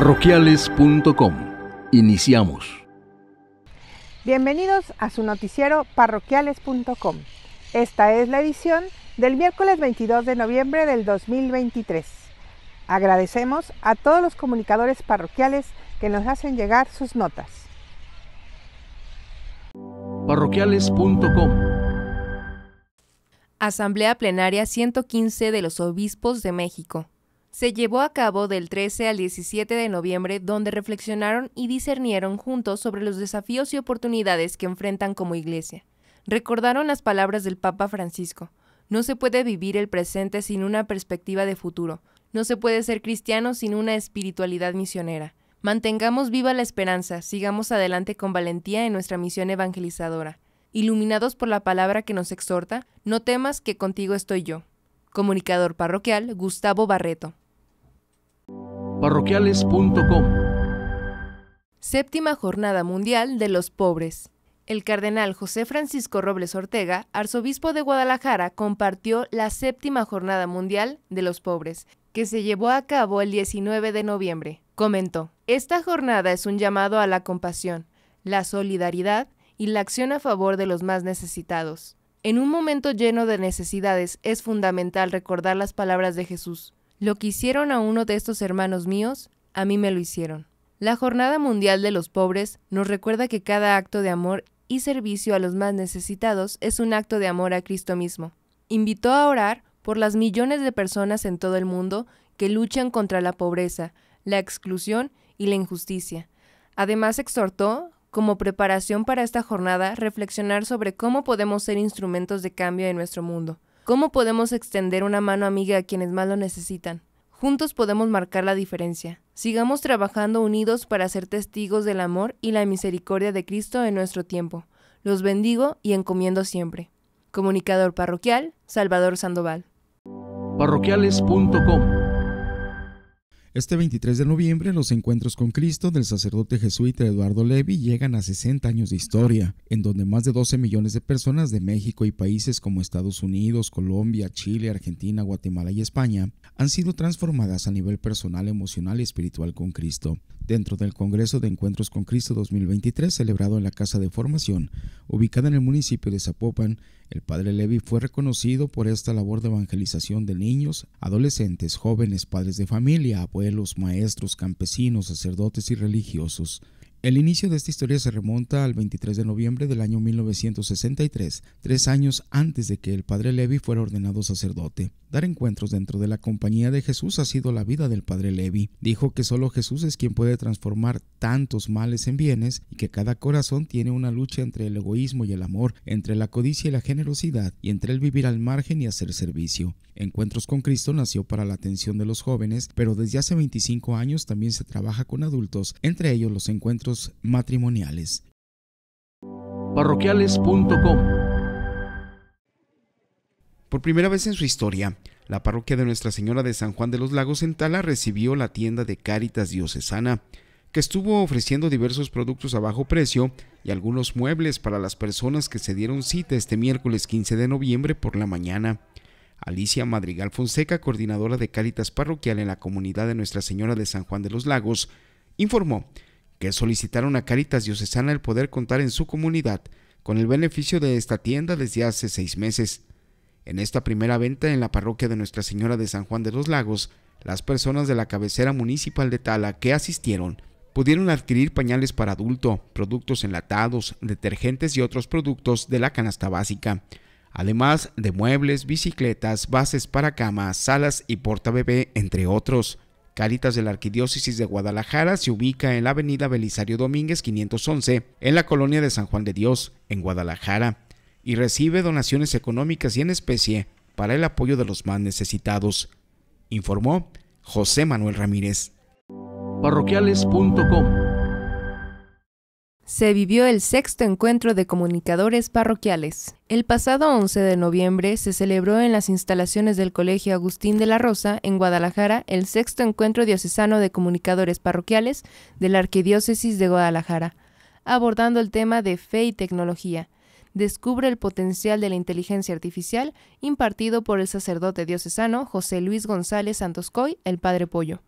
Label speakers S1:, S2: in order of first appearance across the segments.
S1: parroquiales.com. Iniciamos.
S2: Bienvenidos a su noticiero parroquiales.com. Esta es la edición del miércoles 22 de noviembre del 2023. Agradecemos a todos los comunicadores parroquiales que nos hacen llegar sus notas.
S1: parroquiales.com
S2: Asamblea Plenaria 115 de los Obispos de México se llevó a cabo del 13 al 17 de noviembre, donde reflexionaron y discernieron juntos sobre los desafíos y oportunidades que enfrentan como iglesia. Recordaron las palabras del Papa Francisco. No se puede vivir el presente sin una perspectiva de futuro. No se puede ser cristiano sin una espiritualidad misionera. Mantengamos viva la esperanza, sigamos adelante con valentía en nuestra misión evangelizadora. Iluminados por la palabra que nos exhorta, no temas que contigo estoy yo. Comunicador parroquial Gustavo Barreto parroquiales.com. Séptima Jornada Mundial de los Pobres. El cardenal José Francisco Robles Ortega, arzobispo de Guadalajara, compartió la séptima Jornada Mundial de los Pobres, que se llevó a cabo el 19 de noviembre. Comentó, Esta jornada es un llamado a la compasión, la solidaridad y la acción a favor de los más necesitados. En un momento lleno de necesidades es fundamental recordar las palabras de Jesús. Lo que hicieron a uno de estos hermanos míos, a mí me lo hicieron. La Jornada Mundial de los Pobres nos recuerda que cada acto de amor y servicio a los más necesitados es un acto de amor a Cristo mismo. Invitó a orar por las millones de personas en todo el mundo que luchan contra la pobreza, la exclusión y la injusticia. Además exhortó, como preparación para esta jornada, reflexionar sobre cómo podemos ser instrumentos de cambio en nuestro mundo. ¿Cómo podemos extender una mano amiga a quienes más lo necesitan? Juntos podemos marcar la diferencia. Sigamos trabajando unidos para ser testigos del amor y la misericordia de Cristo en nuestro tiempo. Los bendigo y encomiendo siempre. Comunicador parroquial, Salvador Sandoval.
S1: Parroquiales.com este 23 de noviembre, los encuentros con Cristo del sacerdote jesuita Eduardo Levi llegan a 60 años de historia, en donde más de 12 millones de personas de México y países como Estados Unidos, Colombia, Chile, Argentina, Guatemala y España han sido transformadas a nivel personal, emocional y espiritual con Cristo. Dentro del Congreso de Encuentros con Cristo 2023, celebrado en la Casa de Formación, ubicada en el municipio de Zapopan, el padre Levi fue reconocido por esta labor de evangelización de niños, adolescentes, jóvenes, padres de familia, abuelos, maestros, campesinos, sacerdotes y religiosos. El inicio de esta historia se remonta al 23 de noviembre del año 1963, tres años antes de que el padre Levi fuera ordenado sacerdote. Dar encuentros dentro de la compañía de Jesús ha sido la vida del padre Levi. Dijo que solo Jesús es quien puede transformar tantos males en bienes y que cada corazón tiene una lucha entre el egoísmo y el amor, entre la codicia y la generosidad y entre el vivir al margen y hacer servicio. Encuentros con Cristo nació para la atención de los jóvenes, pero desde hace 25 años también se trabaja con adultos, entre ellos los encuentros matrimoniales. Parroquiales.com Por primera vez en su historia, la parroquia de Nuestra Señora de San Juan de los Lagos en Tala recibió la tienda de Cáritas Diocesana, que estuvo ofreciendo diversos productos a bajo precio y algunos muebles para las personas que se dieron cita este miércoles 15 de noviembre por la mañana. Alicia Madrigal Fonseca, coordinadora de Cáritas Parroquial en la comunidad de Nuestra Señora de San Juan de los Lagos, informó que solicitaron a Caritas Diocesana el poder contar en su comunidad con el beneficio de esta tienda desde hace seis meses. En esta primera venta en la parroquia de Nuestra Señora de San Juan de los Lagos, las personas de la cabecera municipal de Tala que asistieron pudieron adquirir pañales para adulto, productos enlatados, detergentes y otros productos de la canasta básica, además de muebles, bicicletas, bases para cama, salas y porta bebé, entre otros. Caritas de la Arquidiócesis de Guadalajara se ubica en la avenida Belisario Domínguez 511, en la colonia de San Juan de Dios, en Guadalajara, y recibe donaciones económicas y en especie para el apoyo de los más necesitados, informó José Manuel Ramírez. Parroquiales.com
S2: se vivió el sexto encuentro de comunicadores parroquiales. El pasado 11 de noviembre se celebró en las instalaciones del Colegio Agustín de la Rosa, en Guadalajara, el sexto encuentro diocesano de comunicadores parroquiales de la Arquidiócesis de Guadalajara, abordando el tema de fe y tecnología. Descubre el potencial de la inteligencia artificial impartido por el sacerdote diocesano José Luis González Santoscoy, el Padre Pollo.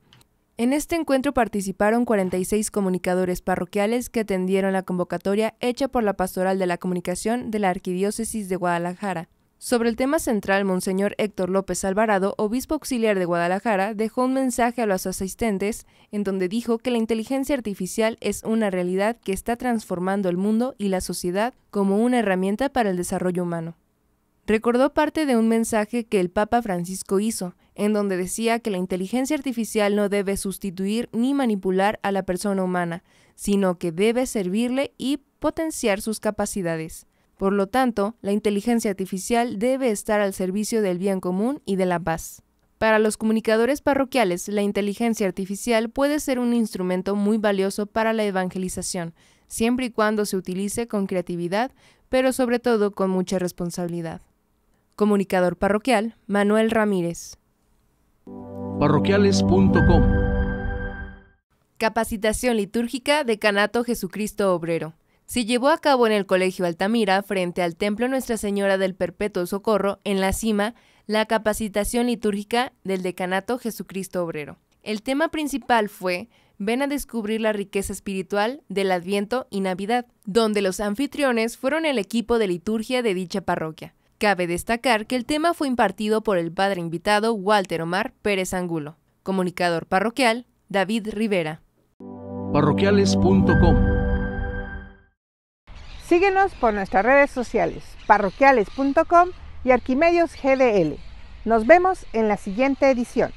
S2: En este encuentro participaron 46 comunicadores parroquiales que atendieron la convocatoria hecha por la Pastoral de la Comunicación de la Arquidiócesis de Guadalajara. Sobre el tema central, Monseñor Héctor López Alvarado, obispo auxiliar de Guadalajara, dejó un mensaje a los asistentes en donde dijo que la inteligencia artificial es una realidad que está transformando el mundo y la sociedad como una herramienta para el desarrollo humano. Recordó parte de un mensaje que el Papa Francisco hizo, en donde decía que la inteligencia artificial no debe sustituir ni manipular a la persona humana, sino que debe servirle y potenciar sus capacidades. Por lo tanto, la inteligencia artificial debe estar al servicio del bien común y de la paz. Para los comunicadores parroquiales, la inteligencia artificial puede ser un instrumento muy valioso para la evangelización, siempre y cuando se utilice con creatividad, pero sobre todo con mucha responsabilidad. Comunicador parroquial, Manuel Ramírez parroquiales.com Capacitación litúrgica de Canato Jesucristo Obrero. Se llevó a cabo en el Colegio Altamira, frente al Templo Nuestra Señora del Perpetuo Socorro, en la cima, la capacitación litúrgica del Decanato Jesucristo Obrero. El tema principal fue Ven a descubrir la riqueza espiritual del Adviento y Navidad, donde los anfitriones fueron el equipo de liturgia de dicha parroquia. Cabe destacar que el tema fue impartido por el padre invitado Walter Omar Pérez Angulo, comunicador parroquial David Rivera.
S1: Parroquiales.com
S2: Síguenos por nuestras redes sociales parroquiales.com y Arquimedios GDL. Nos vemos en la siguiente edición.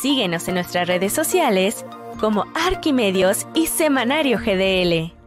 S2: Síguenos en nuestras redes sociales como Arquimedios y Semanario GDL.